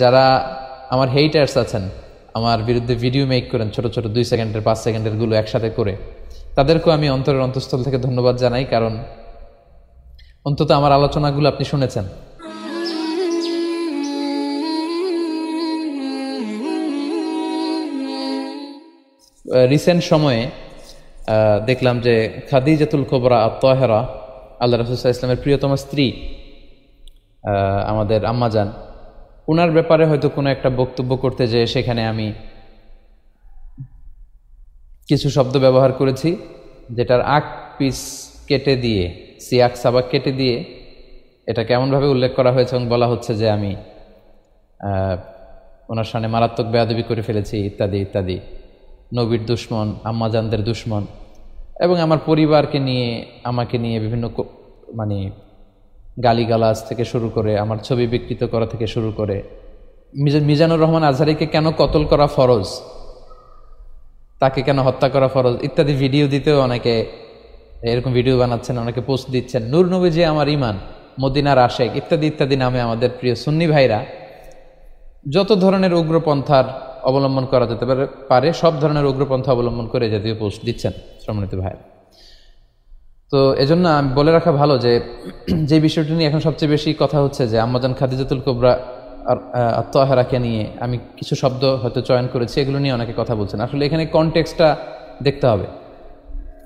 যারা আমার হেইটার্স আছেন আমার বিরুদ্ধে ভিডিও মেক করেন ছোট ছোট দুই সেকেন্ডের পাঁচ সেকেন্ডেরগুলো একসাথে করে তাদেরকেও আমি অন্তরের অন্তঃস্থল থেকে ধন্যবাদ জানাই কারণ অন্তত আমার আলোচনাগুলো আপনি শুনেছেন রিসেন্ট সময়ে দেখলাম যে খাদি খাদিজাতুল কোবরা তহেরা আল্লাহ রসুল্লাহ ইসলামের প্রিয়তম স্ত্রী আমাদের আম্মাজান ওনার ব্যাপারে হয়তো কোনো একটা বক্তব্য করতে যেয়ে সেখানে আমি কিছু শব্দ ব্যবহার করেছি যেটার আখ পিস কেটে দিয়ে আক সাবাক কেটে দিয়ে এটা কেমনভাবে উল্লেখ করা হয়েছে এবং বলা হচ্ছে যে আমি ওনার সামনে মারাত্মক বেয়াদবি করে ফেলেছি ইত্যাদি ইত্যাদি নবীর দুশ্মন আম্মাজানদের দুশ্মন এবং আমার পরিবারকে নিয়ে আমাকে নিয়ে বিভিন্ন মানে গালিগালাজ থেকে শুরু করে আমার ছবি বিকৃত করা থেকে শুরু করে মিজানুর রহমান আজহারিকে কেন কতল করা ফরজ তাকে কেন হত্যা করা ফরজ ইত্যাদি ভিডিও দিতেও অনেকে এরকম ভিডিও বানাচ্ছেন অনেকে পোস্ট দিচ্ছেন নূর যে আমার ইমান মদিনার আশেক ইত্যাদি ইত্যাদি নামে আমাদের প্রিয় সুন্নি ভাইরা যত ধরনের উগ্রপন্থার অবলম্বন করা যেতে পারে সব ধরনের উগ্রপন্থা অবলম্বন করে জাতীয় পোস্ট দিচ্ছেন শ্রমণিত ভাইরা তো এজন্য আমি বলে রাখা ভালো যে যে বিষয়টি নিয়ে এখন সবচেয়ে বেশি কথা হচ্ছে যে আম্মাজান খাদিজাতুল কোবরা আত্মহারাকে নিয়ে আমি কিছু শব্দ হয়তো চয়ন করেছি এগুলো নিয়ে অনেকে কথা বলছেন আসলে এখানে কনটেক্সটা দেখতে হবে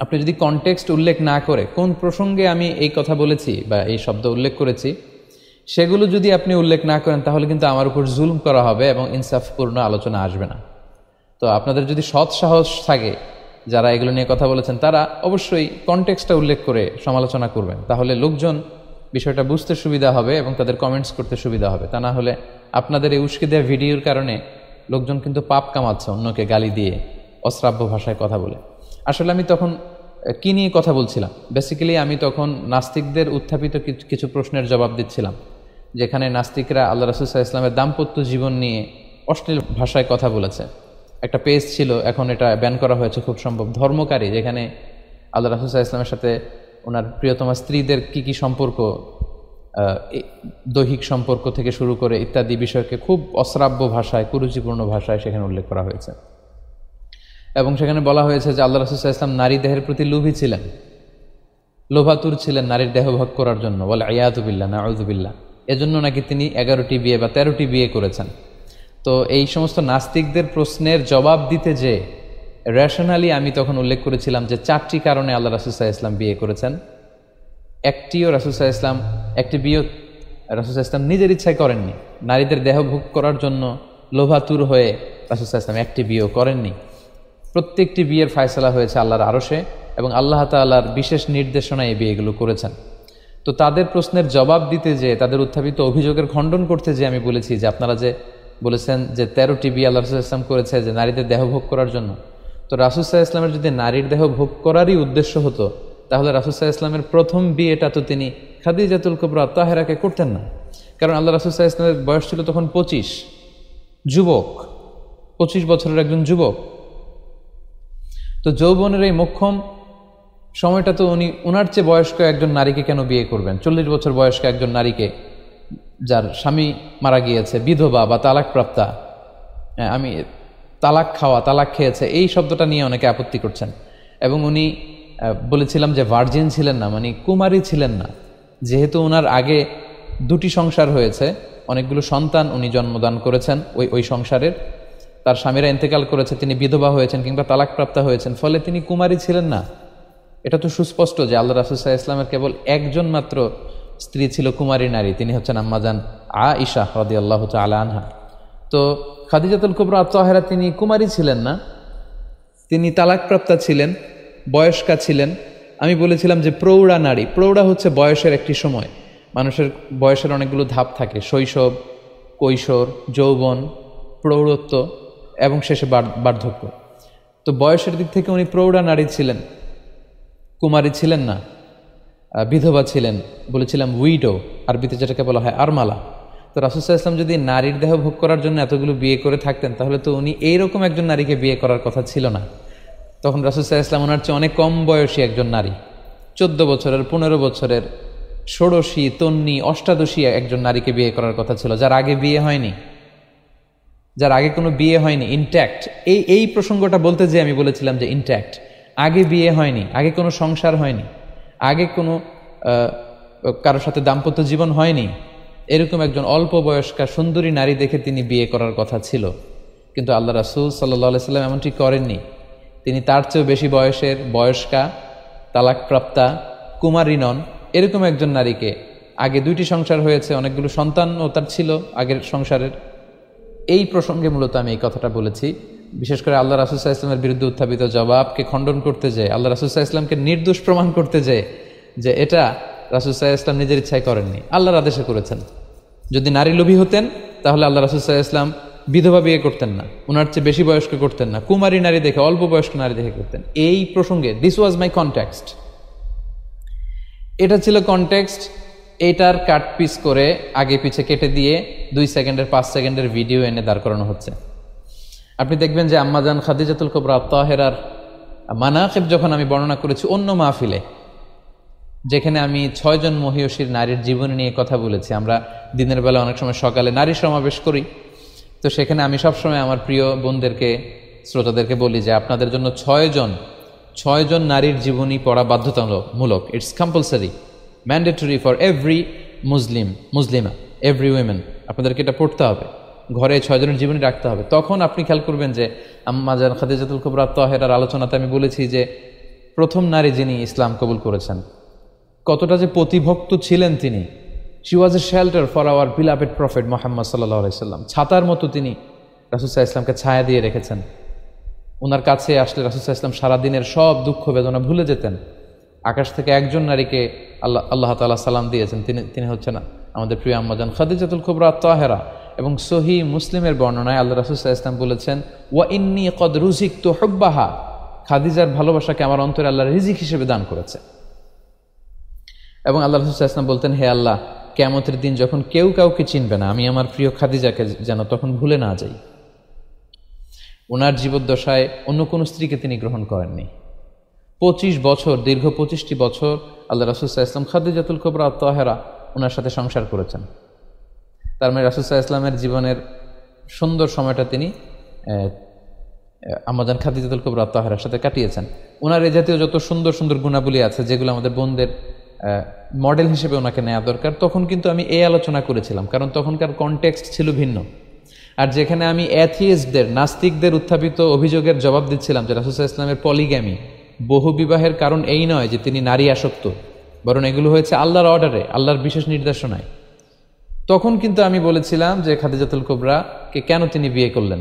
আপনি যদি কনটেক্সট উল্লেখ না করে কোন প্রসঙ্গে আমি এই কথা বলেছি বা এই শব্দ উল্লেখ করেছি সেগুলো যদি আপনি উল্লেখ না করেন তাহলে কিন্তু আমার উপর জুলুম করা হবে এবং ইনসাফপূর্ণ আলোচনা আসবে না তো আপনাদের যদি সৎ সাহস থাকে যারা এগুলো নিয়ে কথা বলেছেন তারা অবশ্যই কনটেক্সটা উল্লেখ করে সমালোচনা করবেন তাহলে লোকজন বিষয়টা বুঝতে সুবিধা হবে এবং তাদের কমেন্টস করতে সুবিধা হবে তা না হলে আপনাদের এই উস্কে দেওয়া ভিডিওর কারণে লোকজন কিন্তু পাপ কামাচ্ছে অন্যকে গালি দিয়ে অশ্রাব্য ভাষায় কথা বলে আসলে আমি তখন কী নিয়ে কথা বলছিলাম বেসিক্যালি আমি তখন নাস্তিকদের উত্থাপিত কিছু প্রশ্নের জবাব দিচ্ছিলাম যেখানে নাস্তিকরা আল্লাহ রসুল্লাহ ইসলামের দাম্পত্য জীবন নিয়ে অশ্লীল ভাষায় কথা বলেছে একটা পেজ ছিল এখন এটা ব্যান করা হয়েছে খুব সম্ভব ধর্মকারী যেখানে আল্লাহ রাহুসা ইসলামের সাথে ওনার প্রিয়তমা স্ত্রীদের কি কি সম্পর্ক দৈহিক সম্পর্ক থেকে শুরু করে ইত্যাদি বিষয়কে খুব অশ্রাব্য ভাষায় কুরুচিপূর্ণ ভাষায় সেখানে উল্লেখ করা হয়েছে এবং সেখানে বলা হয়েছে যে আল্লাহ রাসুসাহ ইসলাম নারী দেহের প্রতি লোভী ছিলেন লোভাতুর ছিলেন নারীর দেহ ভাগ করার জন্য বলে আয়াতুবিল্লা না আউজুবিল্লা এজন্য নাকি তিনি এগারোটি বিয়ে বা তেরোটি বিয়ে করেছেন তো এই সমস্ত নাস্তিকদের প্রশ্নের জবাব দিতে যে রেশনালি আমি তখন উল্লেখ করেছিলাম যে চারটি কারণে আল্লাহ রাসুসাহ ইসলাম বিয়ে করেছেন একটিও রাসুসাহ ইসলাম একটি বিয়ে রাসুসাহ ইসলাম নিজের ইচ্ছায় করেননি নারীদের দেহ ভোগ করার জন্য লোভাতুর হয়ে রাসুসাহ ইসলাম একটি বিয়েও করেননি প্রত্যেকটি বিয়ের ফায়সলা হয়েছে আল্লাহর আরশে এবং আল্লাহ তাল্লাহার বিশেষ নির্দেশনায় এই বিয়েগুলো করেছেন তো তাদের প্রশ্নের জবাব দিতে যে তাদের উত্থাপিত অভিযোগের খণ্ডন করতে যে আমি বলেছি যে আপনারা যে বলেছেন যে তেরোটি বিয়ে আল্লাহ রসুল ইসলাম করেছে যে নারীদের দেহ ভোগ করার জন্য তো সাহা ইসলামের যদি নারীর দেহ ভোগ করারই উদ্দেশ্য হতো তাহলে সাহা ইসলামের প্রথম বিয়েটা তো তিনি খাদিজাতুল কুবরা তাহেরাকে করতেন না কারণ আল্লাহ সাহা ইসলামের বয়স ছিল তখন পঁচিশ যুবক পঁচিশ বছরের একজন যুবক তো যৌবনের এই মোক্ষম সময়টা তো উনি ওনার চেয়ে বয়স্ক একজন নারীকে কেন বিয়ে করবেন চল্লিশ বছর বয়স্ক একজন নারীকে যার স্বামী মারা গিয়েছে বিধবা বা তালাকপ্রাপ্তা হ্যাঁ, আমি তালাক খাওয়া তালাক খেয়েছে এই শব্দটা নিয়ে অনেকে আপত্তি করছেন এবং উনি বলেছিলাম যে ভার্জিন ছিলেন না মানে কুমারী ছিলেন না যেহেতু ওনার আগে দুটি সংসার হয়েছে অনেকগুলো সন্তান উনি জন্মদান করেছেন ওই ওই সংসারের তার স্বামীরা ইন্তেকাল করেছে তিনি বিধবা হয়েছেন কিংবা তালাকপ্রাপ্তা হয়েছেন ফলে তিনি কুমারী ছিলেন না এটা তো সুস্পষ্ট যে আল্লাহ রাসুল্লাহ ইসলামের কেবল একজন মাত্র স্ত্রী ছিল কুমারী নারী তিনি হচ্ছেন আম্মাজান আ ইশা হদি আল্লাহ আনহা তো খাদিজাতুল কুবরা আত্মহারা তিনি কুমারী ছিলেন না তিনি তালাকপ্রাপ্তা ছিলেন বয়স্কা ছিলেন আমি বলেছিলাম যে প্রৌঢ়া নারী প্রৌঢ়া হচ্ছে বয়সের একটি সময় মানুষের বয়সের অনেকগুলো ধাপ থাকে শৈশব কৈশোর যৌবন প্রৌঢ়ত্ব এবং শেষে বার্ধক্য তো বয়সের দিক থেকে উনি প্রৌঢ়া নারী ছিলেন কুমারী ছিলেন না বিধবা ছিলেন বলেছিলাম উইডো আরবিতে যেটাকে বলা হয় আরমালা তো রাসুসাহ ইসলাম যদি নারীর দেহ ভোগ করার জন্য এতগুলো বিয়ে করে থাকতেন তাহলে তো উনি এইরকম একজন নারীকে বিয়ে করার কথা ছিল না তখন রাসুসাহ ইসলাম ওনার চেয়ে অনেক কম বয়সী একজন নারী চোদ্দ বছরের পনেরো বছরের ষোড়শী তন্নি অষ্টাদশী একজন নারীকে বিয়ে করার কথা ছিল যার আগে বিয়ে হয়নি যার আগে কোনো বিয়ে হয়নি ইনট্যাক্ট এই এই প্রসঙ্গটা বলতে যে আমি বলেছিলাম যে ইনট্যাক্ট আগে বিয়ে হয়নি আগে কোনো সংসার হয়নি আগে কোনো কারোর সাথে দাম্পত্য জীবন হয়নি এরকম একজন অল্প বয়স্কা সুন্দরী নারী দেখে তিনি বিয়ে করার কথা ছিল কিন্তু আল্লাহ রাসুল সাল্লাহ সাল্লাম এমনটি করেননি তিনি তার চেয়েও বেশি বয়সের বয়স্কা তালাকপ্রাপ্তা কুমারী নন এরকম একজন নারীকে আগে দুইটি সংসার হয়েছে অনেকগুলো সন্তানও তার ছিল আগের সংসারের এই প্রসঙ্গে মূলত আমি এই কথাটা বলেছি বিশেষ করে আল্লাহ রাসুসাহ ইসলামের বিরুদ্ধে উত্থাপিত জবাবকে খণ্ডন করতে যেয়ে আল্লাহ রাসুসাহ ইসলামকে নির্দোষ প্রমাণ করতে যেয়ে যে এটা রাসুসাহ ইসলাম নিজের ইচ্ছায় করেননি আল্লাহর আদেশে করেছেন যদি নারী লোভী হতেন তাহলে আল্লাহ রাসুসাহ ইসলাম বিধবা বিয়ে করতেন না ওনার চেয়ে বেশি বয়স্ক করতেন না কুমারী নারী দেখে অল্প বয়স্ক নারী দেখে করতেন এই প্রসঙ্গে দিস ওয়াজ মাই কনটেক্সট এটা ছিল কনটেক্সট এটার কাট পিস করে আগে পিছে কেটে দিয়ে দুই সেকেন্ডের পাঁচ সেকেন্ডের ভিডিও এনে দাঁড় করানো হচ্ছে আপনি দেখবেন যে আম্মাজান খাদিজাতুল কবরা তাহেরার মানাকিব যখন আমি বর্ণনা করেছি অন্য মাহফিলে যেখানে আমি ছয়জন মহিয়সীর নারীর জীবন নিয়ে কথা বলেছি আমরা দিনের বেলা অনেক সময় সকালে নারী সমাবেশ করি তো সেখানে আমি সবসময় আমার প্রিয় বোনদেরকে শ্রোতাদেরকে বলি যে আপনাদের জন্য ছয়জন ছয়জন নারীর জীবনী পড়া বাধ্যতামূলক it's compulsory mandatory for every Muslim মুসলিমা এভরি উইমেন আপনাদেরকে এটা পড়তে হবে ঘরে ছয়জনের জীবনী রাখতে হবে তখন আপনি খেয়াল করবেন যে আম্মা জান খাদিজাতুল কুবরা তহেরার আলোচনাতে আমি বলেছি যে প্রথম নারী যিনি ইসলাম কবুল করেছেন কতটা যে প্রতিভক্ত ছিলেন তিনি she was a shelter for our beloved prophet Muhammad সাল্লাহ আলাইসাল্লাম ছাতার মতো তিনি রাসুসাহ ইসলামকে ছায়া দিয়ে রেখেছেন ওনার কাছে আসলে রাসুসাহ ইসলাম সারাদিনের সব দুঃখ বেদনা ভুলে যেতেন আকাশ থেকে একজন নারীকে আল্লাহ আল্লাহ তালা সালাম দিয়েছেন তিনি তিনি হচ্ছেন আমাদের প্রিয় আম্মাজান খাদিজাতুল খুবরা তাহেরা এবং সহি মুসলিমের বর্ণনায় আল্লাহ রাসুসাহ ইসলাম বলেছেন ওয়া ইন্নি কদ রুজিক তো হব্বাহা খাদিজার ভালোবাসাকে আমার অন্তরে আল্লাহ রিজিক হিসেবে দান করেছে এবং আল্লাহ রসুল ইসলাম বলতেন হে আল্লাহ কেমতের দিন যখন কেউ কাউকে চিনবে না আমি আমার প্রিয় খাদিজাকে যেন তখন ভুলে না যাই ওনার জীবদ্দশায় অন্য কোনো স্ত্রীকে তিনি গ্রহণ করেননি পঁচিশ বছর দীর্ঘ পঁচিশটি বছর আল্লাহ রসুল্লাহ ইসলাম খাদিজাতুল কবরা আত্মহেরা ওনার সাথে সংসার করেছেন তার মানে রাসুসাহ ইসলামের জীবনের সুন্দর সময়টা তিনি আমাজান খাদিজাতুল কবর আত্মহারার সাথে কাটিয়েছেন ওনার এ জাতীয় যত সুন্দর সুন্দর গুণাবলী আছে যেগুলো আমাদের বোনদের মডেল হিসেবে ওনাকে নেওয়া দরকার তখন কিন্তু আমি এই আলোচনা করেছিলাম কারণ তখনকার কনটেক্সট ছিল ভিন্ন আর যেখানে আমি অ্যাথিয়েস্টদের নাস্তিকদের উত্থাপিত অভিযোগের জবাব দিচ্ছিলাম যে রাসুসাহ ইসলামের পলিগ্যামি বহু বিবাহের কারণ এই নয় যে তিনি নারী আসক্ত বরং এগুলো হয়েছে আল্লাহর অর্ডারে আল্লাহর বিশেষ নির্দেশনায় তখন কিন্তু আমি বলেছিলাম যে খাদিজাতুল কোবরাকে কেন তিনি বিয়ে করলেন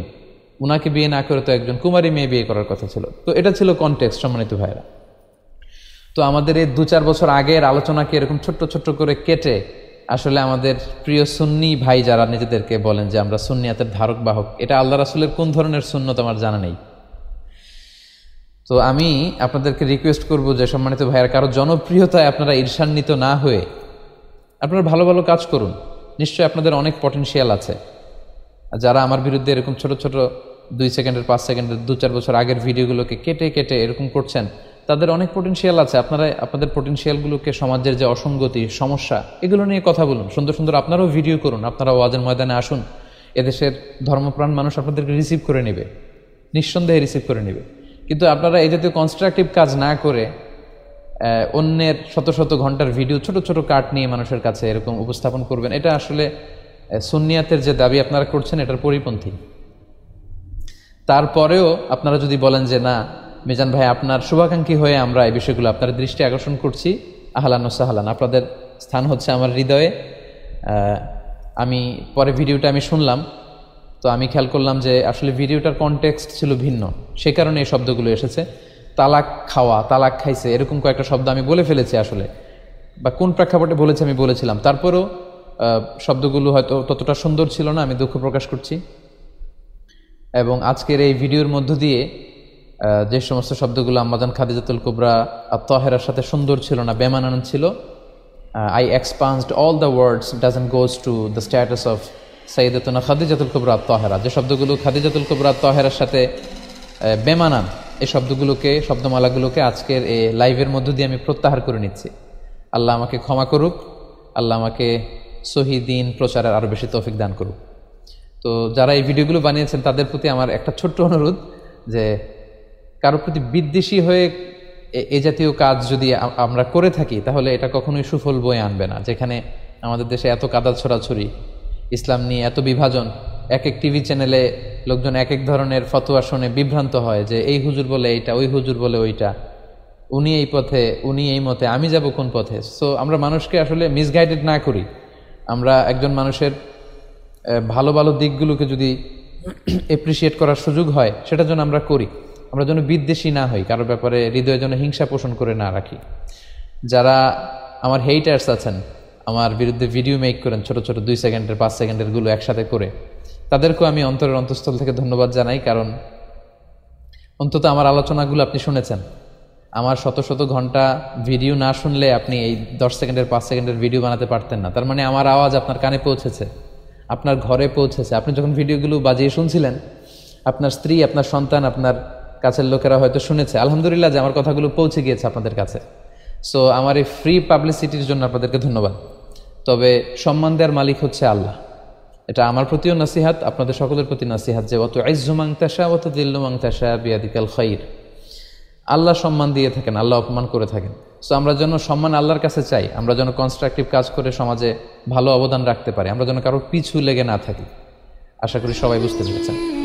উনাকে বিয়ে না করে তো একজন কুমারী মেয়ে বিয়ে করার কথা ছিল তো এটা ছিল কনটেক্সট সম্মানিত ভাইরা তো আমাদের এই দু চার বছর আগের আলোচনাকে এরকম ছোট্ট ছোট্ট করে কেটে আসলে আমাদের প্রিয় সুন্নি ভাই যারা নিজেদেরকে বলেন যে আমরা সুন্নিয়াতের ধারক বাহক এটা আল্লাহ রাসুলের কোন ধরনের শূন্য তোমার জানা নেই তো আমি আপনাদেরকে রিকোয়েস্ট করব যে সম্মানিত ভাইয়ের কারো জনপ্রিয়তায় আপনারা ঈর্ষান্বিত না হয়ে আপনারা ভালো ভালো কাজ করুন নিশ্চয়ই আপনাদের অনেক পটেনশিয়াল আছে যারা আমার বিরুদ্ধে এরকম ছোট ছোট দুই সেকেন্ডের পাঁচ সেকেন্ডের দু চার বছর আগের ভিডিওগুলোকে কেটে কেটে এরকম করছেন তাদের অনেক পটেনশিয়াল আছে আপনারা আপনাদের পটেনশিয়ালগুলোকে সমাজের যে অসঙ্গতি সমস্যা এগুলো নিয়ে কথা বলুন সুন্দর সুন্দর আপনারাও ভিডিও করুন আপনারা ওয়াজের ময়দানে আসুন এদেশের ধর্মপ্রাণ মানুষ আপনাদেরকে রিসিভ করে নেবে নিঃসন্দেহে রিসিভ করে নেবে কিন্তু আপনারা এই জাতীয় কনস্ট্রাকটিভ কাজ না করে অন্যের শত শত ঘন্টার ভিডিও ছোট ছোট কাট নিয়ে মানুষের কাছে এরকম উপস্থাপন করবেন এটা আসলে সুনিয়াতের যে দাবি আপনারা করছেন এটার পরিপন্থী তারপরেও আপনারা যদি বলেন যে না মিজান ভাই আপনার শুভাকাঙ্ক্ষী হয়ে আমরা এই বিষয়গুলো আপনার দৃষ্টি আকর্ষণ করছি আহলান সাহালান আপনাদের স্থান হচ্ছে আমার হৃদয়ে আমি পরে ভিডিওটা আমি শুনলাম তো আমি খেয়াল করলাম যে আসলে ভিডিওটার কনটেক্সট ছিল ভিন্ন সে কারণে এই শব্দগুলো এসেছে তালাক খাওয়া তালাক খাইছে এরকম কয়েকটা শব্দ আমি বলে ফেলেছি আসলে বা কোন প্রেক্ষাপটে বলেছি আমি বলেছিলাম তারপরেও শব্দগুলো হয়তো ততটা সুন্দর ছিল না আমি দুঃখ প্রকাশ করছি এবং আজকের এই ভিডিওর মধ্য দিয়ে যে সমস্ত শব্দগুলো আমাদান খাদিজাতুল কুবরা আর তহেরার সাথে সুন্দর ছিল না বেমানান ছিল I expanded all the words doesn't goes to the status of সৈয়দতুনা খাদিজাতুল কুবরা তহেরা যে শব্দগুলো খাদিজাতুল কুবরা তহেরার সাথে বেমানান এই শব্দগুলোকে শব্দমালাগুলোকে আজকের এই লাইভের মধ্য দিয়ে আমি প্রত্যাহার করে নিচ্ছি আল্লাহ আমাকে ক্ষমা করুক আল্লাহ আমাকে সহিদিন প্রচারের আরও বেশি তৌফিক দান করুক তো যারা এই ভিডিওগুলো বানিয়েছেন তাদের প্রতি আমার একটা ছোট্ট অনুরোধ যে কারোর প্রতি বিদ্বেষী হয়ে এ জাতীয় কাজ যদি আমরা করে থাকি তাহলে এটা কখনোই সুফল বয়ে আনবে না যেখানে আমাদের দেশে এত কাদা ছড়াছড়ি ইসলাম নিয়ে এত বিভাজন এক এক টিভি চ্যানেলে লোকজন এক এক ধরনের ফতোয়া শুনে বিভ্রান্ত হয় যে এই হুজুর বলে এইটা ওই হুজুর বলে ওইটা উনি এই পথে উনি এই মতে আমি যাব কোন পথে সো আমরা মানুষকে আসলে মিসগাইডেড না করি আমরা একজন মানুষের ভালো ভালো দিকগুলোকে যদি এপ্রিসিয়েট করার সুযোগ হয় সেটা যেন আমরা করি আমরা যেন বিদ্বেষী না হই কারো ব্যাপারে হৃদয়ে যেন হিংসা পোষণ করে না রাখি যারা আমার হেইটার্স আছেন আমার বিরুদ্ধে ভিডিও মেক করেন ছোট ছোট দুই সেকেন্ডের পাঁচ সেকেন্ডেরগুলো একসাথে করে তাদেরকেও আমি অন্তরের অন্তঃস্থল থেকে ধন্যবাদ জানাই কারণ অন্তত আমার আলোচনাগুলো আপনি শুনেছেন আমার শত শত ঘন্টা ভিডিও না শুনলে আপনি এই দশ সেকেন্ডের পাঁচ সেকেন্ডের ভিডিও বানাতে পারতেন না তার মানে আমার আওয়াজ আপনার কানে পৌঁছেছে আপনার ঘরে পৌঁছেছে আপনি যখন ভিডিওগুলো বাজিয়ে শুনছিলেন আপনার স্ত্রী আপনার সন্তান আপনার কাছের লোকেরা হয়তো শুনেছে আলহামদুলিল্লাহ যে আমার কথাগুলো পৌঁছে গিয়েছে আপনাদের কাছে সো আমার এই ফ্রি পাবলিসিটির জন্য আপনাদেরকে ধন্যবাদ তবে সম্মান দেওয়ার মালিক হচ্ছে আল্লাহ এটা আমার প্রতিও নাসিহাত আপনাদের সকলের প্রতি নাসিহাত যে অত আইজুমাং তাসা অত দিল্লুমাং তাসা বিয়াদিকাল খৈর আল্লাহ সম্মান দিয়ে থাকেন আল্লাহ অপমান করে থাকেন সো আমরা যেন সম্মান আল্লাহর কাছে চাই আমরা যেন কনস্ট্রাকটিভ কাজ করে সমাজে ভালো অবদান রাখতে পারি আমরা যেন কারো পিছু লেগে না থাকি আশা করি সবাই বুঝতে পেরেছেন